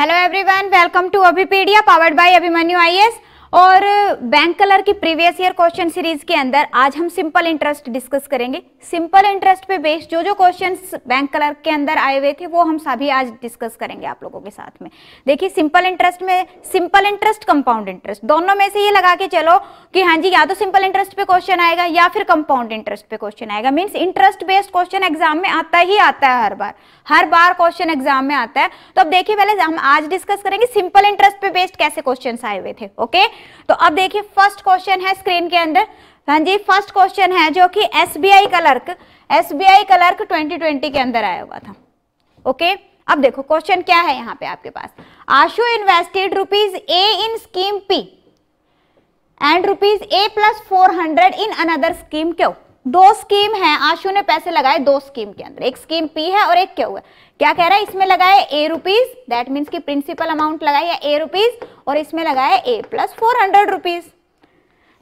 Hello everyone, welcome to Abhipedia powered by Abhimanyu IS. और bank clerk की previous year question series के अंदर आज हम सिंपल इंटरेस्ट डिस्कस करेंगे सिंपल इंटरेस्ट पे बेस्ड जो जो क्वेश्चन बैंक कलर के अंदर आए हुए थे वो हम सभी आज डिस्कस करेंगे आप लोगों के साथ में देखिए सिंपल इंटरेस्ट में सिंपल इंटरेस्ट कंपाउंड इंटरेस्ट दोनों में से ये लगा के चलो कि हाँ जी या तो सिंपल इंटरेस्ट पे क्वेश्चन आएगा या फिर कंपाउंड इंटरेस्ट पे क्वेश्चन आएगा means interest based question exam में आता ही आता है हर बार हर बार क्वेश्चन एग्जाम में आता है तो अब देखिए पहले हम आज डिस्कस करेंगे सिंपल इंटरेस्ट पे बेस्ड कैसे क्वेश्चन आए हुए थे ओके okay? तो अब देखिए फर्स्ट क्वेश्चन है स्क्रीन के अंदर हाँ जी फर्स्ट क्वेश्चन है जो कि एसबीआई क्लर्क एसबीआई क्लर्क 2020 के अंदर आया हुआ था ओके अब देखो क्वेश्चन क्या है यहाँ पे आपके पास आशु invested rupees A in scheme P and rupees A plus four hundred in another scheme क्यों दो स्कीम है आशु ने पैसे लगाए दो स्कीम के अंदर एक स्कीम पी है और एक क्या हुआ क्या कह रहा है इसमें लगाए ए रुपीज दैट मीन की प्रिंसिपल अमाउंट लगाया ए रुपीज और इसमें लगाए A plus four hundred rupees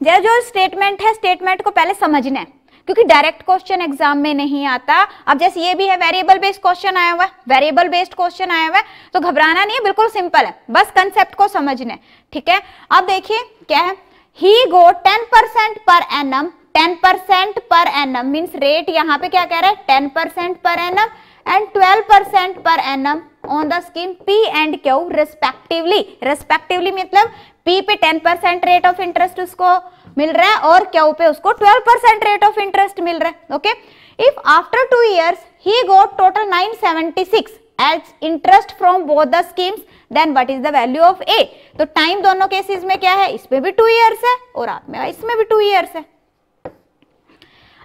जैसे जो स्टेटमेंट है स्टेटमेंट को पहले समझना है क्योंकि डायरेक्ट क्वेश्चन एग्जाम में नहीं आता अब जैसे ये भी है वेरिएबल बेस्ड क्वेश्चन आया हुआ है वेरिएबल बेस्ड क्वेश्चन आया हुआ है तो घबराना नहीं है बिल्कुल सिंपल है बस कंसेप्ट को समझना है ठीक है अब देखिए क्या है he go ten percent per annum ten percent per annum means rate यहाँ पे क्या कह रहा है ten percent per annum and twelve percent per annum on the scheme P and Q respectively respectively मतलब P पे ten percent rate of interest उसको मिल रहा है और क्यू पे उसको twelve percent rate of interest मिल रहा है okay if after two years he got total nine seventy six as interest from both the schemes then what is the value of A तो टाइम दोनों cases में क्या है इसमें भी टू ईयर्स है और आप में इसमें भी टू ईयर्स है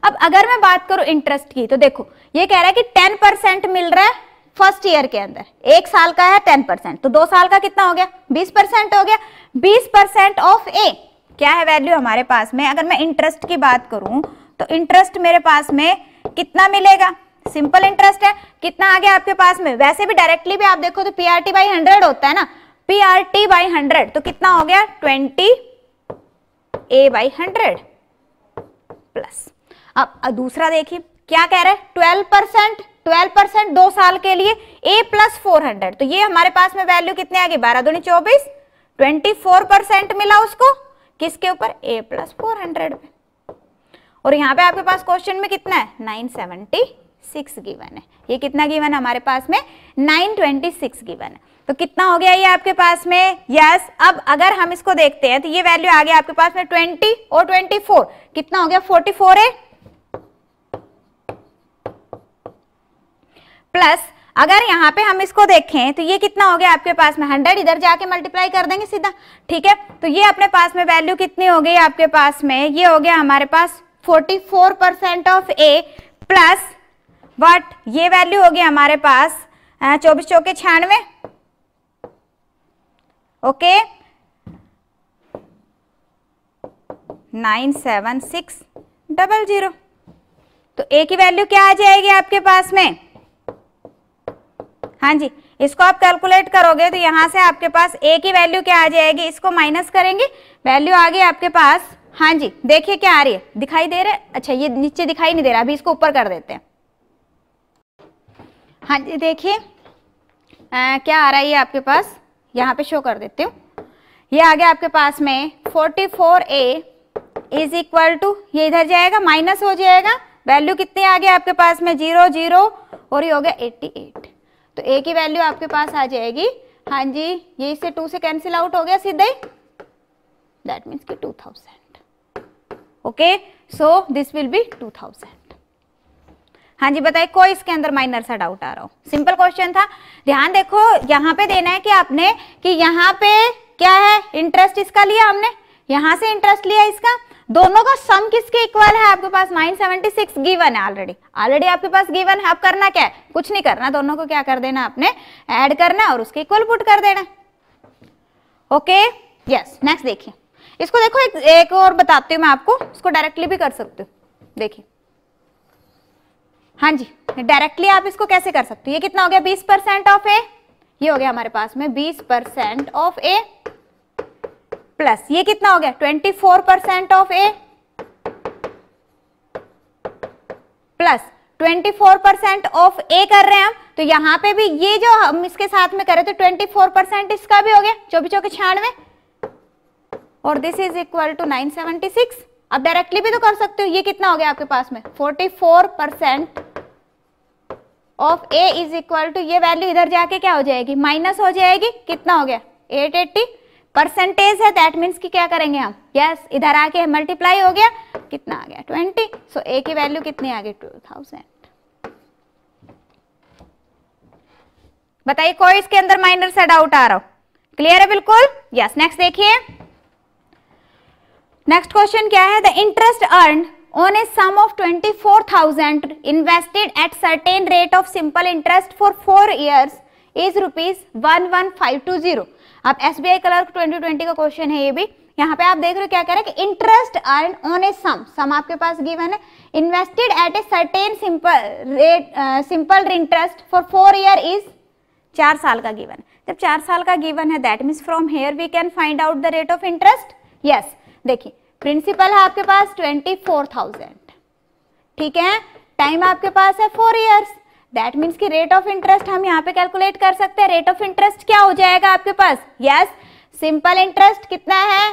अब अगर मैं बात करूं इंटरेस्ट की तो देखो ये कह रहा है कि टेन परसेंट मिल रहा है फर्स्ट ईयर के अंदर एक साल का है टेन परसेंट तो दो साल का कितना हो गया बीस परसेंट हो गया बीस परसेंट ऑफ ए क्या है वैल्यू हमारे पास में अगर मैं इंटरेस्ट की बात करूं तो इंटरेस्ट मेरे पास में कितना मिलेगा सिंपल इंटरेस्ट है कितना आ गया आपके पास में वैसे भी डायरेक्टली भी आप देखो तो P R T by hundred होता है ना P R T by hundred तो कितना हो गया twenty A by hundred plus अब दूसरा देखिए क्या कह रहे हैं ट्वेल्व परसेंट ट्वेल्व परसेंट दो साल के लिए ए प्लस फोर हंड्रेड तो ये हमारे पास में वैल्यू कितने आ गई बारह दूनी चौबीस ट्वेंटी फोर परसेंट मिला उसको किसके ऊपर ए प्लस फोर हंड्रेड और यहाँ पे आपके पास क्वेश्चन में कितना है नाइन सेवेंटी सिक्स गिवन है ये कितना गिवन है हमारे पास में नाइन ट्वेंटी सिक्स गिवन है तो कितना हो गया ये आपके पास में यस yes, अब अगर हम इसको देखते हैं तो ये वैल्यू आ गया आपके पास में ट्वेंटी और ट्वेंटी फोर कितना हो गया फोर्टी फोर है प्लस अगर यहाँ पे हम इसको देखें तो ये कितना हो गया आपके पास में हंड्रेड इधर जाके मल्टीप्लाई कर देंगे सीधा ठीक है तो ये अपने पास में वैल्यू कितनी हो गई आपके पास में ये हो गया हमारे पास forty four percent of A plus what ये वैल्यू हो गई हमारे पास चौबीस चौके छियानवे okay nine seven six double zero तो ए की वैल्यू क्या आ जाएगी आपके पास में हाँ जी इसको आप कैलकुलेट करोगे तो यहाँ से आपके पास ए की वैल्यू क्या आ जाएगी इसको माइनस करेंगे वैल्यू आ गई आपके पास हाँ जी देखिए क्या आ रही है दिखाई दे रहा है अच्छा ये नीचे दिखाई नहीं दे रहा अभी इसको ऊपर कर देते हैं हाँ जी देखिए क्या आ रहा है ये आपके पास यहाँ पे शो कर देती हूँ ये आ गया आपके पास में forty four A is equal to ये इधर जाएगा माइनस हो जाएगा वैल्यू कितनी आ गया आपके पास में जीरो जीरो और ये हो गया एट्टी एट तो ए की वैल्यू आपके पास आ जाएगी हाँ जी ये इससे टू से कैंसिल आउट हो गया सीधे दैट मीन्स की two thousand okay so this will be two thousand हाँ जी बताइए कोई इसके अंदर माइनर सा डाउट आ रहा हो सिंपल क्वेश्चन था ध्यान देखो यहाँ पे देना है कि आपने कि यहाँ पे क्या है इंटरेस्ट इसका लिया हमने यहाँ से इंटरेस्ट लिया इसका दोनों का सम किसके इक्वल है आपके पास 976 गिवन है ऑलरेडी ऑलरेडी आपके पास गिवन है अब करना क्या है कुछ नहीं करना दोनों को क्या कर देना आपने ऐड करना और उसके इक्वल पुट कर देना ओके यस नेक्स्ट देखिए इसको देखो एक, एक और बताती हूँ मैं आपको इसको डायरेक्टली भी कर सकती हूँ देखिए हाँ जी डायरेक्टली आप इसको कैसे कर सकते हो ये कितना हो गया 20% ऑफ ए ये हो गया हमारे पास में 20% ऑफ ए प्लस ये कितना हो गया twenty four percent of A plus twenty four percent of A कर रहे हैं हम तो यहां पे भी ये जो हम इसके साथ में करें तो ट्वेंटी फोर परसेंट इसका भी हो गया चौबीस चौके छियानवे और this is equal to nine seventy six अब डायरेक्टली भी तो कर सकते हो ये कितना हो गया आपके पास में forty four percent of A is equal to ये वैल्यू इधर जाके क्या हो जाएगी माइनस हो जाएगी कितना हो गया एट परसेंटेज है दैट मीन्स कि क्या करेंगे हम यस yes, इधर आके मल्टीप्लाई हो गया कितना आ गया ट्वेंटी सो ए की वैल्यू कितनी आ गई टू थाउजेंड बताइए कोई इसके अंदर माइनर सा डाउट आ रहा हो क्लियर है बिल्कुल यस नेक्स्ट देखिए नेक्स्ट क्वेश्चन क्या है the interest earn a sum of twenty four thousand invested at certain rate of simple interest for four simple is rupees one one five two zero अब S B I clerk twenty twenty का question है ये भी यहाँ पे आप देख रहे हो क्या कह रहे हैं कि interest earn on a sum sum आपके पास गिवन है invested at a certain simple rate simple interest for four year is चार साल का गिवन जब चार साल का गिवन है that means from here we can find out the rate of interest yes देखिए प्रिंसिपल है आपके पास ट्वेंटी फोर थाउजेंड ठीक है टाइम आपके पास है फोर ईयर्स दैट मीन्स की रेट ऑफ इंटरेस्ट हम यहाँ पे कैलकुलेट कर सकते हैं रेट ऑफ इंटरेस्ट क्या हो जाएगा आपके पास यस सिंपल इंटरेस्ट कितना है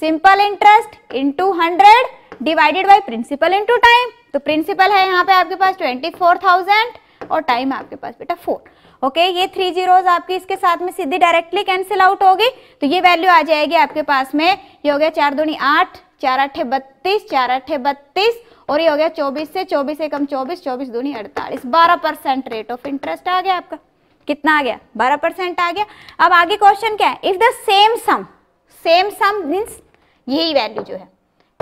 simple interest into hundred divided by principal into time तो प्रिंसिपल है यहाँ पे आपके पास ट्वेंटी फोर थाउजेंड और टाइम आपके पास बेटा फोर ओके ये थ्री जीरो आपकी इसके साथ में सीधी डायरेक्टली कैंसिल आउट होगी तो ये वैल्यू आ जाएगी आपके पास में ये हो गया चार दूनी आठ चार अठे बत्तीस चार अठे बत्तीस और ये हो गया चौबीस से चौबीस एकम कम चौबीस चौबीस दूनी अड़तालीस बारह परसेंट रेट ऑफ इंटरेस्ट आ गया आपका कितना आ गया बारह परसेंट आ गया अब आगे क्वेश्चन क्या है if the same sum same sum means यही वैल्यू जो है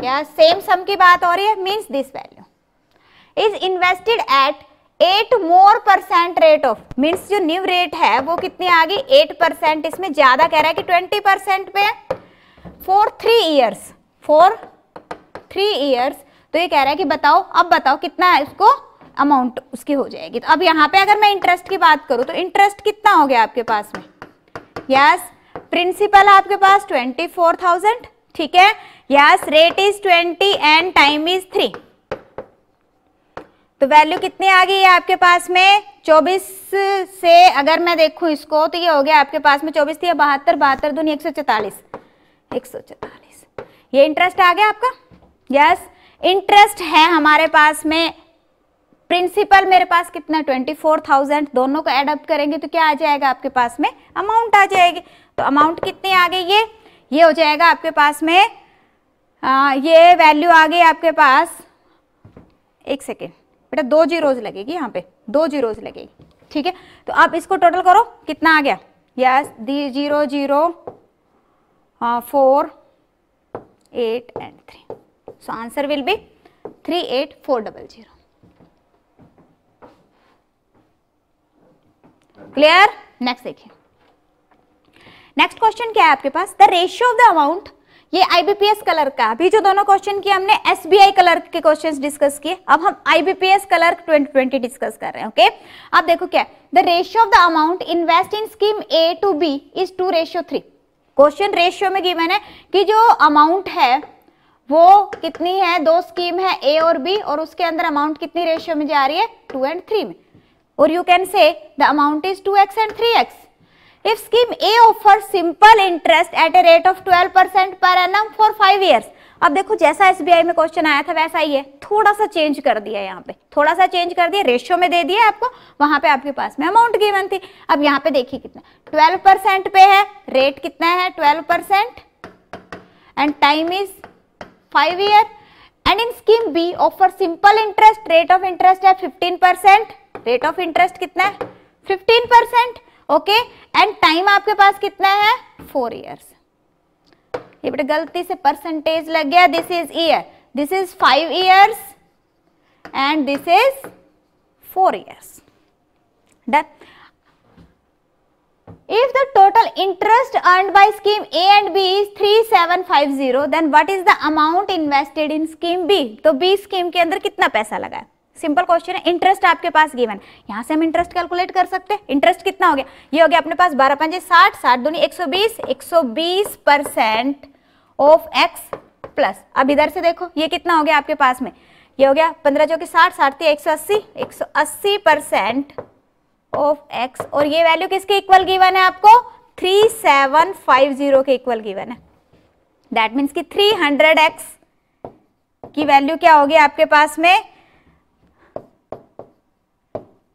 क्या सेम सम की बात हो रही है means this value is invested at at more percent rate of means जो न्यू रेट है वो कितनी आ गई एट परसेंट इसमें ज्यादा कह रहा है कि ट्वेंटी परसेंट पे for three years for three years तो ये कह रहा है कि बताओ अब बताओ कितना है इसको अमाउंट उसकी हो जाएगी तो अब यहाँ पे अगर मैं इंटरेस्ट की बात करूँ तो इंटरेस्ट कितना हो गया आपके पास में यस yes, प्रिंसिपल आपके पास ट्वेंटी फोर थाउजेंड ठीक है yes rate is twenty and time is three तो वैल्यू कितनी आ गई है आपके पास में 24 से अगर मैं देखूं इसको तो ये हो गया आपके पास में 24 थी बहत्तर बहत्तर दूनी एक सौ चौतालीस ये इंटरेस्ट आ गया आपका यस yes. इंटरेस्ट है हमारे पास में प्रिंसिपल मेरे पास कितना ट्वेंटी फोर थाउजेंड दोनों को एडअप करेंगे तो क्या आ जाएगा आपके पास में अमाउंट आ जाएगी तो अमाउंट कितनी आ गई ये ये हो जाएगा आपके पास में आ, ये वैल्यू आ गई आपके पास एक सेकेंड बेटा दो जीरोज लगेगी यहाँ पे दो जीरोज लगेगी ठीक है तो आप इसको टोटल करो कितना आ गया yes the zero zero four eight and three So answer will be 38400. Clear next देखिए नेक्स्ट क्वेश्चन क्या है आपके पास the ratio of the amount ये आईबीपीएस कलर का अभी जो दोनों क्वेश्चन किए हमने एसबीआई कलर के क्वेश्चन डिस्कस किए अब हम आईबीपीएस कलर 2020 डिस्कस कर रहे हैं ओके अब देखो क्या the ratio of the amount invest in scheme A to B is two ratio three question ratio में गिवन है कि जो अमाउंट है वो कितनी है दो स्कीम है ए और बी और उसके अंदर अमाउंट कितनी रेशियो में जा रही है टू एंड थ्री में और you can say the amount is two X and three X if scheme A offer simple interest at a rate of twelve percent per annum for five years अब देखो जैसा SBI में question आया था वैसा ही है थोड़ा सा चेंज कर दिया यहाँ पे थोड़ा सा चेंज कर दिया रेशियो में दे दिया आपको वहां पे आपके पास में अमाउंट गिवन थी अब यहाँ पे देखिए कितना 12 परसेंट पे है रेट कितना है 12 percent and time is 5 year and in scheme B offer simple interest rate of interest है 15% rate of interest कितना है 15% ओके एंड टाइम आपके पास कितना है 4 years ये बेटा गलती से परसेंटेज लग गया this is year this is 5 years and this is 4 years done If the total interest earned by scheme A and B is 3750 then what is the amount invested in scheme B? तो B scheme के अंदर कितना पैसा लगा है simple question है interest आपके पास गिवन यहां से हम इंटरेस्ट कैलकुलेट कर सकते हैं इंटरेस्ट कितना हो गया ये हो गया अपने पास बारह पंजे साठ साठ दूनी एक सौ बीस एक सौ बीस परसेंट ऑफ एक्स प्लस अब इधर से देखो ये कितना हो गया आपके पास में ये हो गया पंद्रह जो कि साठ साठ थी एक सौ अस्सी एक सौ अस्सी परसेंट ऑफ एक्स और ये वैल्यू किसके इक्वल गिवन है आपको थ्री सेवन फाइव जीरो के इक्वल गिवन है दैट मीन्स कि थ्री हंड्रेड एक्स की वैल्यू क्या होगी आपके पास में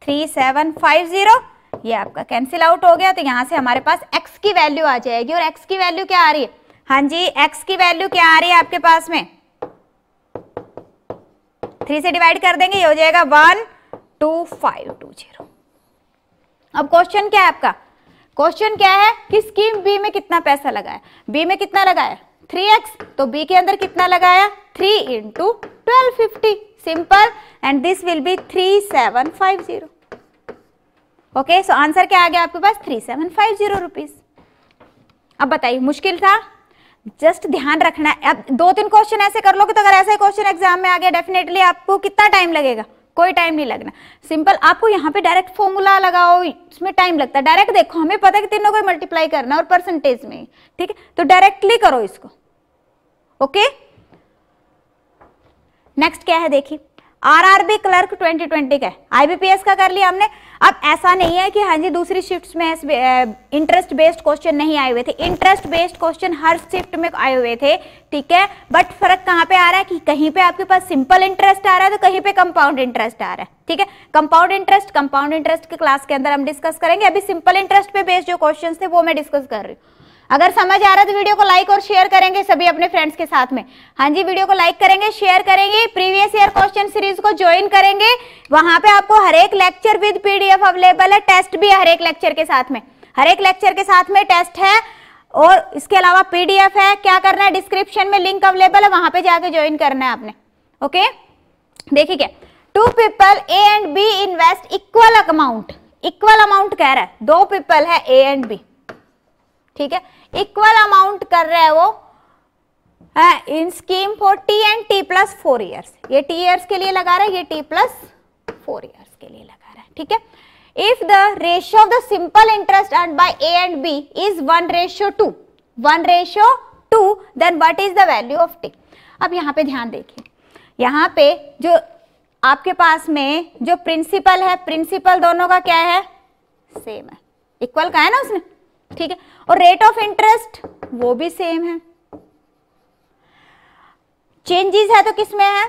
थ्री सेवन फाइव जीरो ये आपका कैंसिल आउट हो गया तो यहां से हमारे पास x की वैल्यू आ जाएगी और x की वैल्यू क्या आ रही है हाँ जी x की वैल्यू क्या आ रही है आपके पास में थ्री से डिवाइड कर देंगे ये हो जाएगा one two five two zero अब क्वेश्चन क्या है आपका क्वेश्चन क्या है कि स्कीम बी में कितना पैसा लगाया बी में कितना लगाया थ्री एक्स तो बी के अंदर कितना लगाया three into twelve fifty simple and this will be three seven five zero okay so answer क्या आ गया आपके पास three seven five zero rupees अब बताइए मुश्किल था जस्ट ध्यान रखना है अब दो तीन क्वेश्चन ऐसे कर लो कि तो अगर ऐसा क्वेश्चन एग्जाम में आ गया डेफिनेटली आपको कितना टाइम लगेगा कोई टाइम नहीं लगना सिंपल आपको यहाँ पे डायरेक्ट फॉर्मूला लगाओ इसमें टाइम लगता है डायरेक्ट देखो हमें पता है कि तीनों को मल्टीप्लाई करना और परसेंटेज में ठीक है तो डायरेक्टली करो इसको ओके नेक्स्ट क्या है देखिए आरआरबी क्लर्क 2020 का आईबीपीएस का कर लिया हमने अब ऐसा नहीं है कि हाँ जी दूसरी शिफ्ट में इंटरेस्ट बेस्ड क्वेश्चन नहीं आए हुए थे इंटरेस्ट बेस्ड क्वेश्चन हर शिफ्ट में आए हुए थे ठीक है बट फर्क कहाँ पे आ रहा है कि कहीं पे आपके पास सिंपल इंटरेस्ट आ रहा है तो कहीं पे कंपाउंड इंटरेस्ट आ रहा है ठीक है कंपाउंड इंटरेस्ट कंपाउंड इंटरेस्ट के क्लास के अंदर हम डिस्कस करेंगे अभी सिंपल इंटरेस्ट पे बेस्ड जो क्वेश्चन थे वो मैं डिस्कस कर रही हूँ अगर समझ आ रहा है तो वीडियो को लाइक और शेयर करेंगे सभी अपने फ्रेंड्स के साथ में हाँ जी वीडियो को लाइक करेंगे शेयर करेंगे प्रीवियस ईयर क्वेश्चन सीरीज को ज्वाइन करेंगे वहां पे आपको हर एक लेक्चर विद पीडीएफ अवेलेबल है टेस्ट भी हर एक लेक्चर के साथ में हर एक लेक्चर के साथ में टेस्ट है और इसके अलावा पीडीएफ है क्या करना है डिस्क्रिप्शन में लिंक अवेलेबल है वहां पर जाके ज्वाइन करना है आपने ओके देखिए क्या two people A and B invest equal amount equal amount कह रहा है दो पीपल है ए एंड बी ठीक है इक्वल अमाउंट कर रहा है वो है in scheme for T and T plus four years ये टी ईयर्स के लिए लगा रहा है ये टी प्लस फोर ईयर्स के लिए लगा रहा है ठीक है if the ratio of the simple interest earn by A and B is one ratio two one ratio two then what is the value of T अब यहाँ पे ध्यान देखिए यहाँ पे जो आपके पास में जो प्रिंसिपल है प्रिंसिपल दोनों का क्या है सेम है इक्वल का है ना उसने ठीक है और रेट ऑफ इंटरेस्ट वो भी सेम है चेंजेस है तो किसमें है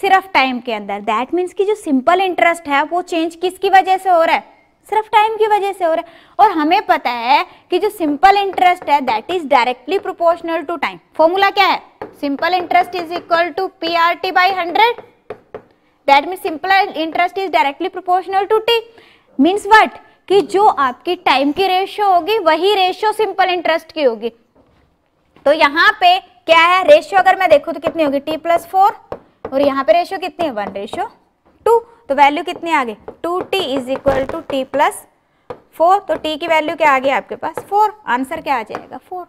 सिर्फ टाइम के अंदर दैट मीन्स कि जो सिंपल इंटरेस्ट है वो चेंज किसकी वजह से हो रहा है सिर्फ टाइम की वजह से हो रहा है और हमें पता है कि जो सिंपल इंटरेस्ट है that is directly proportional to time formula क्या है simple interest is equal to P R T by hundred that mean simple interest is directly proportional to T means what कि जो आपकी टाइम की ratio होगी वही ratio simple interest की होगी तो यहाँ पे क्या है रेशियो अगर मैं देखूँ तो कितनी होगी टी प्लस फोर और यहाँ पे रेशियो कितनी है वन रेशियो टू तो वैल्यू कितनी आ गई two T is equal to T plus four तो टी की वैल्यू क्या आ गई आपके पास फोर आंसर क्या आ जाएगा फोर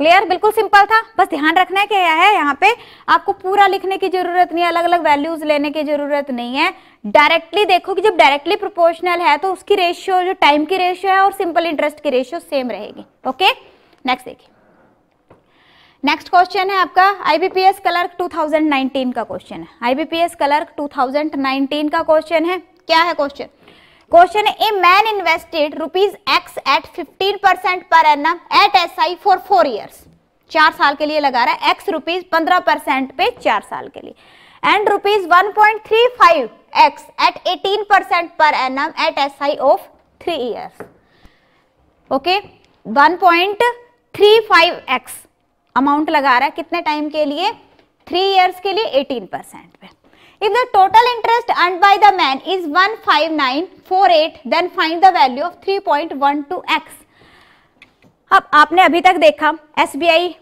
क्लियर बिल्कुल सिंपल था बस ध्यान रखना है कि क्या है यहाँ पे आपको पूरा लिखने की जरूरत नहीं है अलग अलग वैल्यूज लेने की जरूरत नहीं है डायरेक्टली देखो कि जब डायरेक्टली प्रोपोर्शनल है तो उसकी रेशियो जो टाइम की रेशियो है और सिंपल इंटरेस्ट की रेशियो सेम रहेगी ओके नेक्स्ट देखिए नेक्स्ट क्वेश्चन है आपका आईबीपीएस क्लर्क 2019 का क्वेश्चन है आईबीपीएस क्लर्क 2019 का क्वेश्चन है क्या है question question a man invested rupees X at fifteen percent per annum at S I for four years चार साल के लिए लगा रहा है एक्स रुपीज पंद्रह परसेंट पे चार साल के लिए and rupees one point three five X at eighteen percent per annum at S I of three years okay one point three five X amount लगा रहा है कितने टाइम के लिए थ्री ईयर्स के लिए एटीन परसेंट पे If the total interest earned by the man is 15948 then find the value of 3.12x. अब आपने अभी तक देखा S B I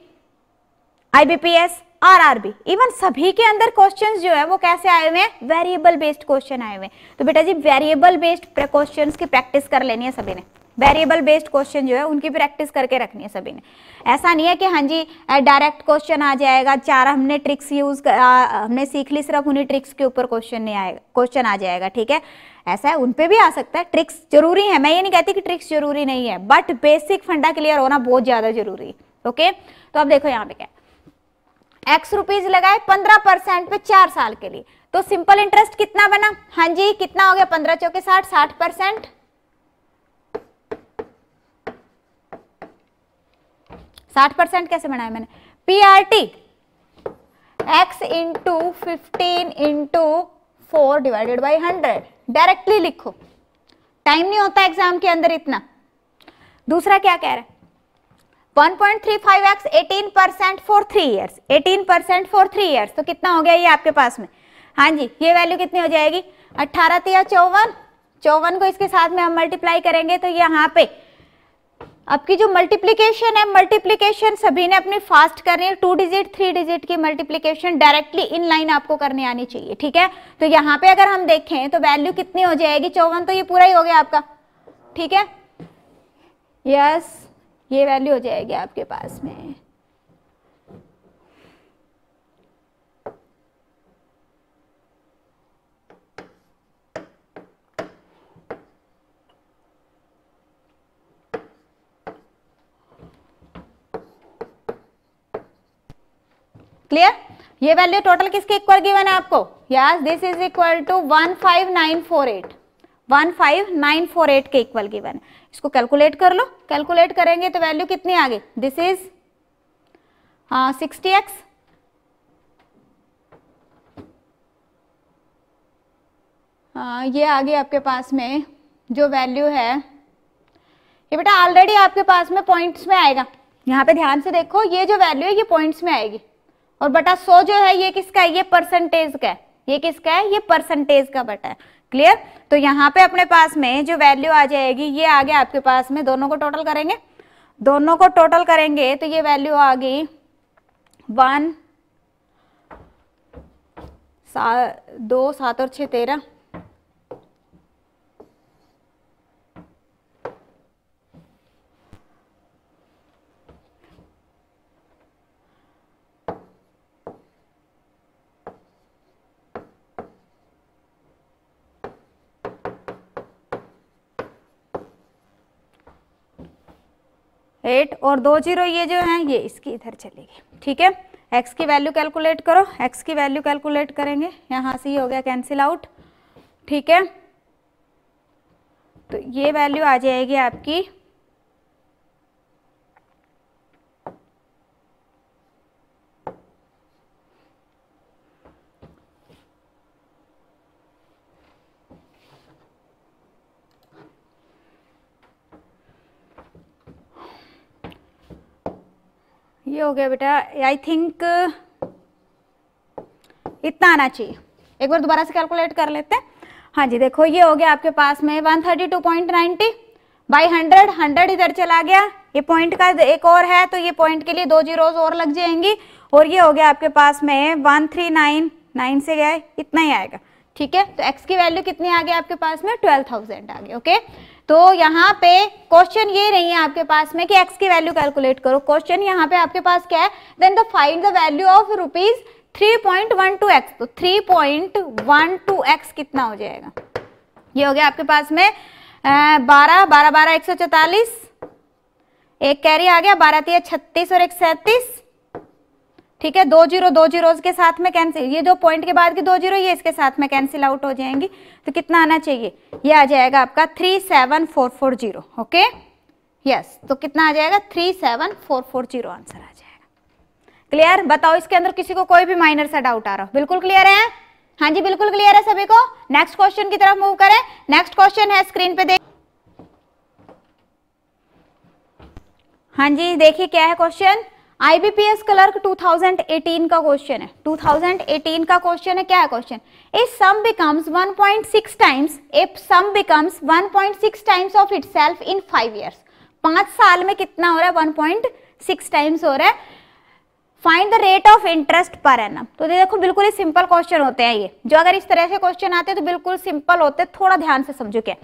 I B P S R R B even सभी के अंदर क्वेश्चन जो है वो कैसे आए हुए हैं वेरिएबल बेस्ड क्वेश्चन आए हुए हैं तो बेटा जी वेरिएबल बेस्ड क्वेश्चन की प्रैक्टिस कर लेनी है सभी ने वेरिएबल बेस्ड क्वेश्चन जो है उनकी प्रैक्टिस करके रखनी है सभी ने ऐसा नहीं है कि हाँ जी डायरेक्ट क्वेश्चन आ जाएगा चार हमने ट्रिक्स यूज हमने सीख ली सिर्फ उन्हीं ट्रिक्स के ऊपर क्वेश्चन नहीं आएगा क्वेश्चन आ जाएगा ठीक है ऐसा है उन पे भी आ सकता है ट्रिक्स जरूरी है मैं ये नहीं कहती कि ट्रिक्स जरूरी नहीं है बट बेसिक फंडा क्लियर होना बहुत ज़्यादा जरूरी है ओके तो अब देखो यहाँ पे क्या एक्स रुपीज लगाए पंद्रह परसेंट पे चार साल के लिए तो सिंपल इंटरेस्ट कितना बना हाँ जी कितना हो गया पंद्रह चौके साठ साठ परसेंट साठ परसेंट कैसे बनाया मैंने P R T X into fifteen into four divided by hundred directly लिखो टाइम नहीं होता एग्जाम के अंदर इतना दूसरा क्या कह रहा है 1.35x 18% for three years 18% for three years तो कितना हो गया ये आपके पास में हाँ जी ये वैल्यू कितनी हो जाएगी 18 या चौवन चौवन को इसके साथ में हम मल्टीप्लाई करेंगे तो यहाँ पे आपकी जो मल्टीप्लीकेशन है मल्टीप्लीकेशन सभी ने अपनी फास्ट करनी है टू डिजिट थ्री डिजिट की मल्टीप्लीकेशन डायरेक्टली इन लाइन आपको करने आनी चाहिए ठीक है तो यहाँ पे अगर हम देखें तो वैल्यू कितनी हो जाएगी चौवन तो ये पूरा ही हो गया आपका ठीक है यस yes, ये वैल्यू हो जाएगी आपके पास में क्लियर ये वैल्यू टोटल किसके इक्वल गिवन है आपको yes this is equal to 15948 15948 के इक्वल गिवन है इसको कैलकुलेट कर लो कैलकुलेट करेंगे तो वैल्यू कितनी आ गई दिस इज सिक्सटी एक्स ये आ गई आपके पास में जो वैल्यू है ये बेटा ऑलरेडी आपके पास में पॉइंट्स में आएगा यहाँ पे ध्यान से देखो ये जो वैल्यू है ये पॉइंट्स में आएगी और बटा सौ जो है ये किसका है ये परसेंटेज का ये किसका है ये परसेंटेज का बटा है क्लियर तो यहाँ पे अपने पास में जो वैल्यू आ जाएगी ये आ गया आपके पास में दोनों को टोटल करेंगे दोनों को टोटल करेंगे तो ये वैल्यू आ गई वन सा दो सात और छह तेरह एट और दो जीरो ये जो है ये इसकी इधर चलेगी ठीक है एक्स की वैल्यू कैलकुलेट करो एक्स की वैल्यू कैलकुलेट करेंगे यहाँ से ये हो गया कैंसिल आउट ठीक है तो ये वैल्यू आ जाएगी आपकी ये हो गया बेटा आई थिंक इतना आना चाहिए एक बार दोबारा से कैलकुलेट कर लेते हैं हाँ जी देखो ये हो गया आपके पास में one thirty two point ninety by hundred hundred इधर चला गया ये पॉइंट का एक और है तो ये पॉइंट के लिए दो जीरोज और लग जाएंगी और ये हो गया आपके पास में वन थ्री नाइन नाइन से गया इतना ही आएगा ठीक है तो एक्स की वैल्यू कितनी आ गई आपके पास में ट्वेल्व थाउजेंड आ गई ओके तो यहाँ पे क्वेश्चन ये नहीं है आपके पास में कि एक्स की वैल्यू कैलकुलेट करो क्वेश्चन यहाँ पे आपके पास क्या है then the find the value of rupees three point one two X तो three point one two X कितना हो जाएगा ये हो गया आपके पास में बारह बारह बारह एक सौ चौतालीस एक कैरी आ गया बारह तीस छत्तीस और एक सैतीस ठीक है दो जीरो दो जीरो के साथ में कैंसिल ये जो पॉइंट के बाद की दो जीरो ये इसके साथ में कैंसिल आउट हो जाएंगी तो कितना आना चाहिए ये आ जाएगा आपका three seven four four zero okay yes तो कितना आ जाएगा three seven four four zero answer आ जाएगा क्लियर बताओ इसके अंदर किसी को कोई भी माइनर सा डाउट आ रहा हो बिल्कुल क्लियर है हाँ जी बिल्कुल क्लियर है सभी को नेक्स्ट क्वेश्चन की तरफ मूव करें नेक्स्ट क्वेश्चन है स्क्रीन पे देख हाँ जी देखिए क्या है क्वेश्चन आईबीपीएस क्लर्क 2018 का क्वेश्चन है 2018 का क्वेश्चन है क्या है question a sum becomes 1.6 times if sum becomes 1.6 times of itself in 5 years पांच साल में कितना हो रहा है 1.6 टाइम्स हो रहा है find the rate of interest per annum तो देखो बिल्कुल ही सिंपल क्वेश्चन होते हैं ये जो अगर इस तरह से क्वेश्चन आते हैं तो बिल्कुल सिंपल होते हैं थोड़ा ध्यान से समझो क्या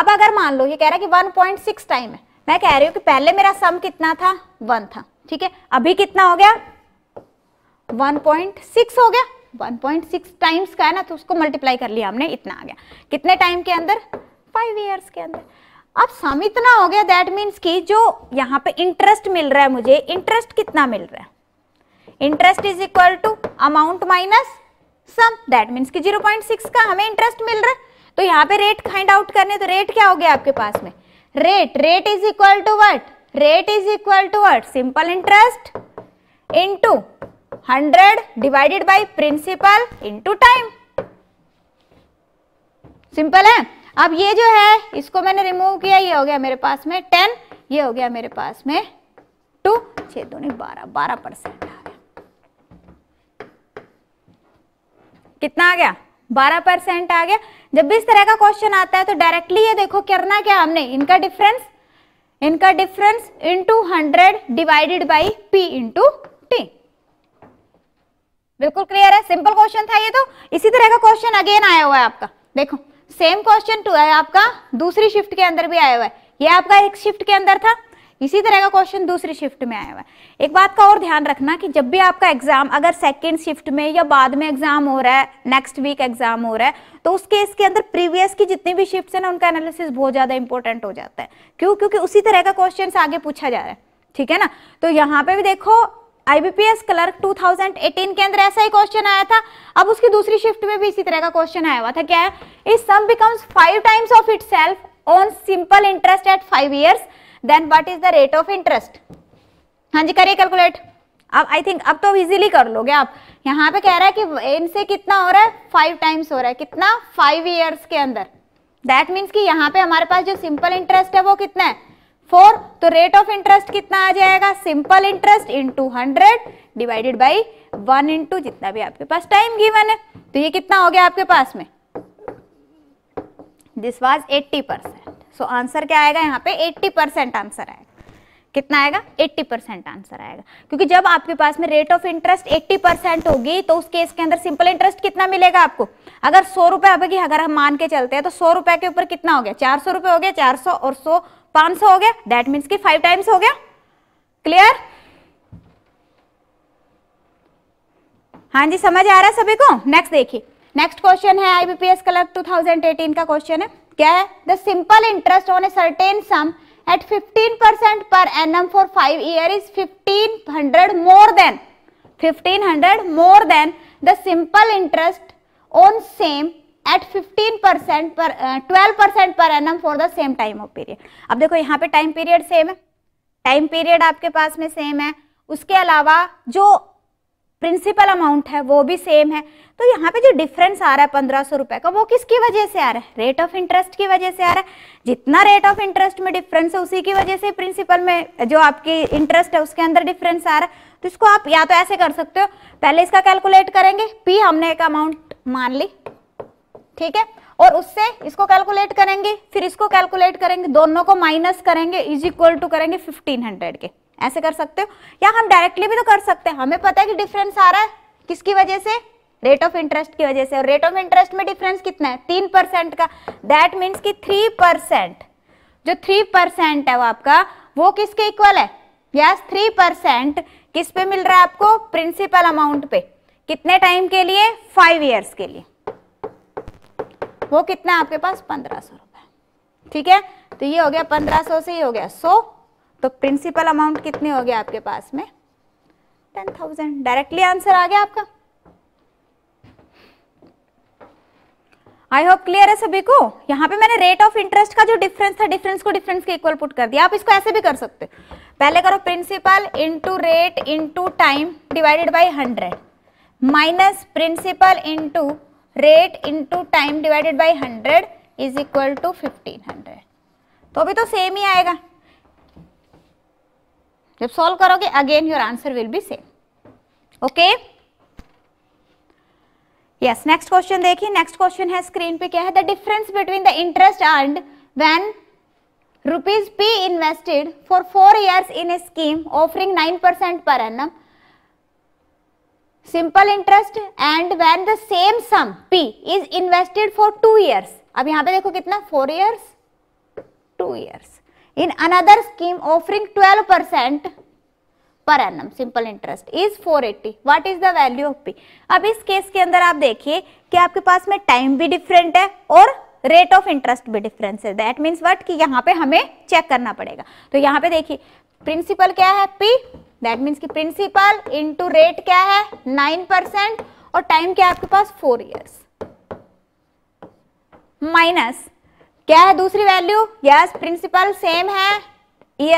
अब अगर मान लो ये कह रहा है कि 1.6 टाइम है मैं कह रही हूँ कि पहले मेरा सम कितना था 1 था ठीक है अभी कितना हो गया 1.6 हो गया 1.6 टाइम्स का है ना तो उसको मल्टीप्लाई कर लिया हमने इतना आ गया कितने टाइम के अंदर फाइव ईयर्स के अंदर अब सम इतना हो गया दैट मीन्स कि जो यहाँ पे इंटरेस्ट मिल रहा है मुझे इंटरेस्ट कितना मिल रहा है interest is equal to amount minus sum that means कि 0.6 का हमें इंटरेस्ट मिल रहा है तो यहाँ पे रेट फाइंड आउट करने तो रेट क्या हो गया आपके पास में rate rate is equal to what rate is equal to what simple interest into hundred divided by principal into time simple है अब ये जो है इसको मैंने रिमूव किया ये हो गया मेरे पास में टेन ये हो गया मेरे पास में टू छह दो बारह बारह परसेंट आ गया कितना आ गया बारह परसेंट आ गया जब भी इस तरह का क्वेश्चन आता है तो डायरेक्टली ये देखो करना क्या हमने इनका डिफरेंस इनका difference into hundred divided by P into T बिल्कुल क्लियर है सिंपल क्वेश्चन था ये तो इसी तरह का क्वेश्चन अगेन आया हुआ है आपका देखो सेम क्वेश्चन टू है आपका दूसरी शिफ्ट के अंदर भी आया हुआ है ये आपका एक शिफ्ट के अंदर था इसी तरह का क्वेश्चन दूसरी शिफ्ट में आया हुआ है एक बात का और ध्यान रखना कि जब भी आपका एग्जाम अगर सेकेंड शिफ्ट में या बाद में एग्जाम हो रहा है नेक्स्ट वीक एग्जाम हो रहा है तो उस केस के अंदर प्रीवियस की जितनी भी शिफ्ट है ना उनका एनालिसिस बहुत ज्यादा इंपॉर्टेंट हो जाता है क्यों क्योंकि उसी तरह का क्वेश्चन आगे पूछा जा रहा है ठीक है ना तो यहाँ पे भी देखो IBPS क्लर्क 2018 के अंदर ऐसा ही क्वेश्चन आया था अब उसकी दूसरी शिफ्ट में भी इसी तरह का क्वेश्चन आया हुआ था क्या है इस sum becomes five times of itself on simple interest at five years then what is the rate of interest हाँ जी करिए कैलकुलेट अब आई थिंक अब तो इजीली कर लोगे आप यहाँ पे कह रहा है कि इनसे कितना हो रहा है फाइव टाइम्स हो रहा है कितना फाइव ईयर्स के अंदर दैट मीन्स कि यहाँ पे हमारे पास जो सिंपल इंटरेस्ट है वो कितना है फोर तो रेट ऑफ इंटरेस्ट कितना आ जाएगा simple interest in two hundred divided by one into जितना भी आपके पास टाइम गिवन है तो ये कितना हो गया आपके पास में this was eighty percent so so, answer क्या आएगा यहाँ पे 80 परसेंट आंसर आएगा कितना आएगा 80 परसेंट आंसर आएगा क्योंकि जब आपके पास में रेट ऑफ इंटरेस्ट 80 परसेंट होगी तो उस केस के अंदर सिंपल इंटरेस्ट कितना मिलेगा आपको अगर सौ रुपए अभी अगर हम मान के चलते हैं तो सौ रुपए के ऊपर कितना हो गया चार सौ रुपए हो गया चार सौ और सौ पांच सौ हो गया दैट मीन्स की फाइव टाइम्स हो गया क्लियर हाँ जी समझ आ रहा है सभी को नेक्स्ट देखिए नेक्स्ट क्वेश्चन है आईबीपीएस कलर 2018 का क्वेश्चन है क्या है the simple interest on a certain sum at 15 percent per annum for five year is 1500 more than 1500 more than the simple interest on same at 15 percent per twelve percent per annum for the same time of period अब देखो यहाँ पे time period same है time period आपके पास में same है उसके अलावा जो प्रिंसिपल अमाउंट है वो भी सेम है तो यहाँ पे जो डिफरेंस आ रहा है पंद्रह सौ रुपए का वो किसकी वजह से आ रहा है रेट ऑफ इंटरेस्ट की वजह से आ रहा है जितना रेट ऑफ इंटरेस्ट में डिफरेंस है उसी की वजह से प्रिंसिपल में जो आपकी इंटरेस्ट है उसके अंदर डिफरेंस आ रहा है तो इसको आप या तो ऐसे कर सकते हो पहले इसका कैलकुलेट करेंगे पी हमने एक अमाउंट मान ली ठीक है और उससे इसको कैलकुलेट करेंगे फिर इसको कैलकुलेट करेंगे दोनों को माइनस करेंगे इज इक्वल टू करेंगे 1500 के ऐसे कर सकते हो या हम डायरेक्टली भी तो कर सकते हैं हमें पता है कि डिफरेंस आ रहा है किसकी वजह से रेट ऑफ इंटरेस्ट की वजह से और रेट ऑफ इंटरेस्ट में डिफरेंस कितना है तीन परसेंट का दैट मीन्स कि थ्री परसेंट जो थ्री परसेंट है वो आपका वो किसके इक्वल है यस थ्री परसेंट किस पे मिल रहा है आपको प्रिंसिपल अमाउंट पे कितने टाइम के लिए फाइव ईयर्स के लिए वो कितना है आपके पास पंद्रह सौ रुपए ठीक है तो ये हो गया पंद्रह सौ से ही हो गया सो so, तो प्रिंसिपल अमाउंट कितने हो गए आपके पास में टेन थाउजेंड डायरेक्टली आंसर आ गया आपका आई होप क्लियर है सभी को यहाँ पे मैंने रेट ऑफ इंटरेस्ट का जो डिफरेंस था डिफरेंस को डिफरेंस के इक्वल पुट कर दिया आप इसको ऐसे भी कर सकते पहले करो principal into rate into time divided by hundred minus principal into rate into time divided by hundred is equal to fifteen hundred तो अभी तो सेम ही आएगा जब सॉल्व करोगे again your answer will be same okay yes next question देखिए next question है screen पे क्या है the difference between the interest earned when rupees P invested for four years in a scheme offering nine percent per annum simple interest and when the same sum P is invested for two years अब यहां पे देखो कितना four years two years in another scheme offering 12% per annum simple interest is 480 what is the value of P अब इस case के अंदर आप देखिए कि आपके पास में टाइम भी डिफरेंट है और रेट ऑफ इंटरेस्ट भी डिफरेंस है दैट मीन्स वट कि यहाँ पे हमें चेक करना पड़ेगा तो यहाँ पे देखिए प्रिंसिपल क्या है पी दैट मीन्स कि प्रिंसिपल इंटू रेट क्या है नाइन परसेंट और टाइम क्या है आपके पास फोर ईयर्स माइनस क्या है दूसरी वैल्यू यस प्रिंसिपल सेम है ये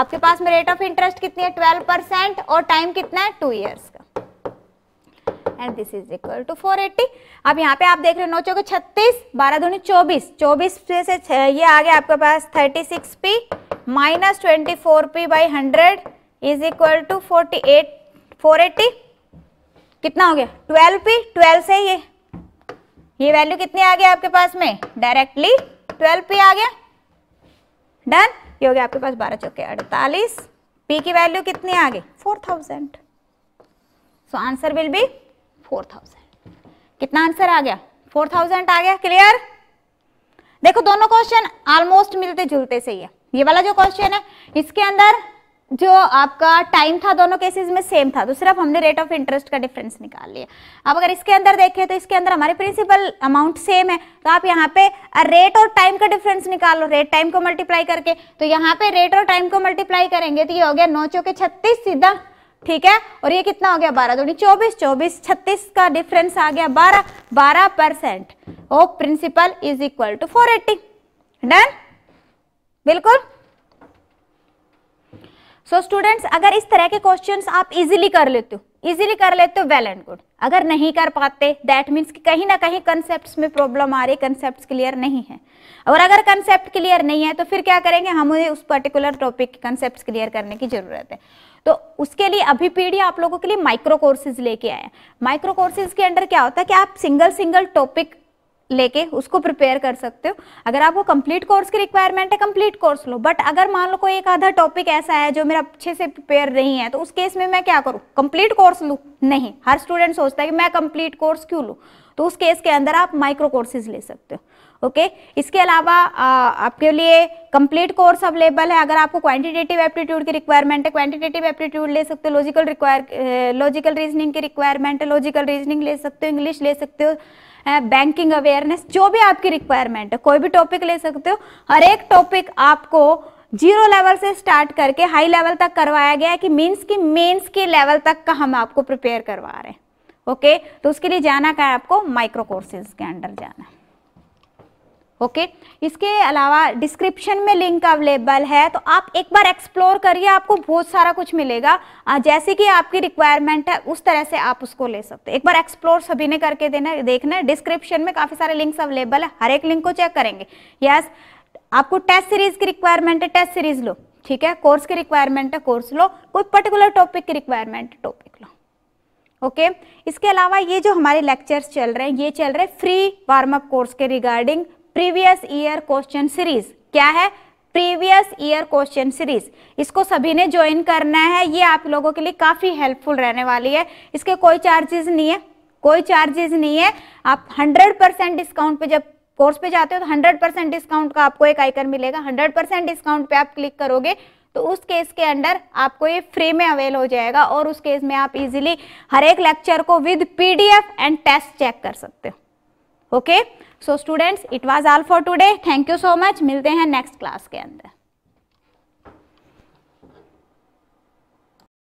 आपके पास में रेट ऑफ इंटरेस्ट कितनी है ट्वेल्व परसेंट और टाइम कितना है टू ईयर्स का and this is equal to four eighty अब यहाँ पे आप देख रहे हो नौ चौके छत्तीस बारह धोनी चौबीस चौबीस से ये आ गया आपके पास thirty six P minus twenty four P by hundred is equal to forty eight four eighty कितना हो गया ट्वेल्व पी ट्वेल्व से ये ये वैल्यू कितनी आ गया आपके पास में डायरेक्टली ट्वेल्व पी आ गया डन ये हो गया आपके पास बारह चौके अड़तालीस पी की वैल्यू कितनी आ गई four thousand so answer will be four thousand कितना आंसर आ गया फोर थाउजेंड आ गया क्लियर देखो दोनों क्वेश्चन ऑलमोस्ट मिलते जुलते से है ये वाला जो क्वेश्चन है इसके अंदर जो आपका टाइम था दोनों केसेस में सेम था तो सिर्फ हमने रेट ऑफ इंटरेस्ट का डिफरेंस निकाल लिया अब अगर इसके अंदर देखें तो इसके अंदर हमारे प्रिंसिपल अमाउंट सेम है तो आप यहाँ पे रेट और टाइम का डिफरेंस निकालो रेट टाइम को मल्टीप्लाई करके तो यहाँ पे रेट और टाइम को मल्टीप्लाई करेंगे तो ये हो गया नौ चौके छत्तीस सीधा ठीक है और ये कितना हो गया बारह दूनी चौबीस चौबीस छत्तीस का डिफरेंस आ गया बारह बारह percent oh principal is equal to four eighty done बिल्कुल सो so, स्टूडेंट्स अगर इस तरह के क्वेश्चंस आप इजीली कर लेते हो इजीली कर लेते हो वेल एंड गुड अगर नहीं कर पाते दैट मीन्स कि कहीं ना कहीं कंसेप्ट्स में प्रॉब्लम आ रही कंसेप्ट्स क्लियर नहीं है और अगर कंसेप्ट क्लियर नहीं है तो फिर क्या करेंगे हमें उस पर्टिकुलर टॉपिक के कंसेप्ट क्लियर करने की ज़रूरत है तो उसके लिए अभी पीढ़ी आप लोगों के लिए माइक्रो कोर्सेज लेके आए माइक्रो कोर्सेज के अंडर क्या होता है कि आप सिंगल सिंगल टॉपिक लेके उसको प्रिपेयर कर सकते हो अगर आपको कंप्लीट कोर्स की रिक्वायरमेंट है कंप्लीट कोर्स लो बट अगर मान लो कोई एक आधा टॉपिक ऐसा है जो मेरा अच्छे से प्रिपेयर नहीं है तो उस केस में मैं क्या करूँ कंप्लीट कोर्स लूँ नहीं हर स्टूडेंट सोचता है कि मैं कंप्लीट कोर्स क्यों लूँ तो उस केस के अंदर आप माइक्रो कोर्सेज ले सकते हो ओके okay? इसके अलावा आपके लिए कंप्लीट कोर्स अवेलेबल है अगर आपको क्वांटिटेटिव एप्टीट्यूड की रिक्वायरमेंट है क्वांटिटेटिव एप्टीट्यूड ले सकते हो लॉजिकल रिक्वायर लॉजिकल रीजनिंग की रिक्वायरमेंट है लॉजिकल रीजनिंग ले सकते हो इंग्लिश ले सकते हो बैंकिंग अवेयरनेस जो भी आपकी रिक्वायरमेंट है कोई भी टॉपिक ले सकते हो हर एक टॉपिक आपको जीरो लेवल से स्टार्ट करके हाई लेवल तक करवाया गया है कि मीन्स की मेन्स के लेवल तक का हम आपको प्रिपेयर करवा रहे हैं ओके तो उसके लिए जाना क्या है आपको माइक्रो कोर्सेज के अंडर जाना है ओके okay? इसके अलावा डिस्क्रिप्शन में लिंक अवेलेबल है तो आप एक बार एक्सप्लोर करिए आपको बहुत सारा कुछ मिलेगा जैसे कि आपकी रिक्वायरमेंट है उस तरह से आप उसको ले सकते एक बार एक्सप्लोर सभी ने करके देना देखना डिस्क्रिप्शन में काफ़ी सारे लिंक्स अवेलेबल है हर एक लिंक को चेक करेंगे यस yes, आपको टेस्ट सीरीज की रिक्वायरमेंट है टेस्ट सीरीज लो ठीक है कोर्स की रिक्वायरमेंट है कोर्स लो कोई पर्टिकुलर टॉपिक की रिक्वायरमेंट टॉपिक लो ओके okay? इसके अलावा ये जो हमारे लेक्चर्स चल रहे हैं ये चल रहे हैं फ्री वार्म अप कोर्स के regarding previous year question series क्या है प्रीवियस ईयर क्वेश्चन सीरीज इसको सभी ने ज्वाइन करना है ये आप लोगों के लिए काफ़ी हेल्पफुल रहने वाली है इसके कोई चार्जेस नहीं है कोई चार्जेस नहीं है आप 100 परसेंट डिस्काउंट पे जब कोर्स पे जाते हो तो 100 परसेंट डिस्काउंट का आपको एक आइकन मिलेगा 100 परसेंट डिस्काउंट पे आप क्लिक करोगे तो उस केस के अंडर आपको ये फ्री में अवेल हो जाएगा और उस केस में आप इजिली हर एक लेक्चर को with P and test check कर सकते हो okay okay? So students it was all for today thank you so much मिलते हैं नेक्स्ट क्लास के अंदर